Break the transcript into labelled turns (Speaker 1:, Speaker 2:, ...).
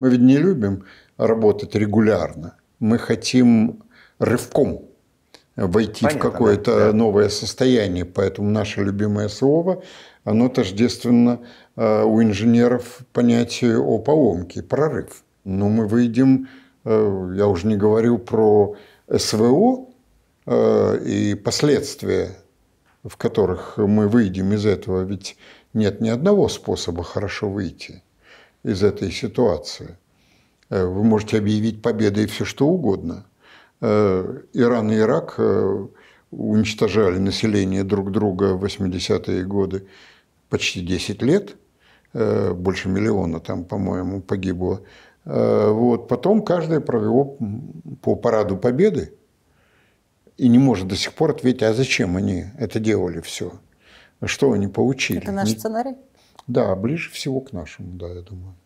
Speaker 1: Мы ведь не любим работать регулярно. Мы хотим рывком войти Понятно, в какое-то да, новое состояние. Поэтому наше любимое слово, оно тождественно э, у инженеров понятие о поломке, прорыв. Но мы выйдем, э, я уже не говорю про СВО э, и последствия, в которых мы выйдем из этого, ведь нет ни одного способа хорошо выйти из этой ситуации. Э, вы можете объявить победой все что угодно. Э, Иран и Ирак э, уничтожали население друг друга в 80-е годы почти 10 лет. Больше миллиона там, по-моему, погибло. Вот. Потом каждое провело по параду победы и не может до сих пор ответить, а зачем они это делали все? Что они получили? Это наш сценарий? Да, ближе всего к нашему, да, я думаю.